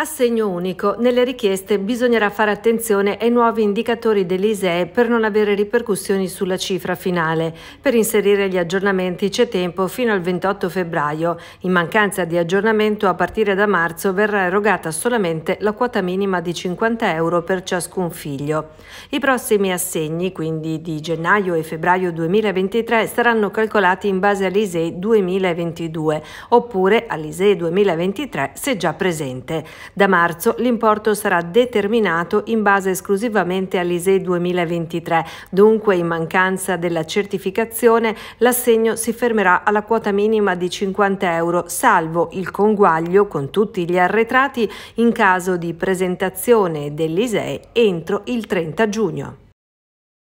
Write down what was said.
Assegno unico. Nelle richieste bisognerà fare attenzione ai nuovi indicatori dell'ISEE per non avere ripercussioni sulla cifra finale. Per inserire gli aggiornamenti c'è tempo fino al 28 febbraio. In mancanza di aggiornamento a partire da marzo verrà erogata solamente la quota minima di 50 euro per ciascun figlio. I prossimi assegni, quindi di gennaio e febbraio 2023, saranno calcolati in base all'ISEE 2022 oppure all'ISEE 2023 se già presente. Da marzo l'importo sarà determinato in base esclusivamente all'ISEE 2023, dunque in mancanza della certificazione l'assegno si fermerà alla quota minima di 50 euro, salvo il conguaglio con tutti gli arretrati in caso di presentazione dell'ISEE entro il 30 giugno.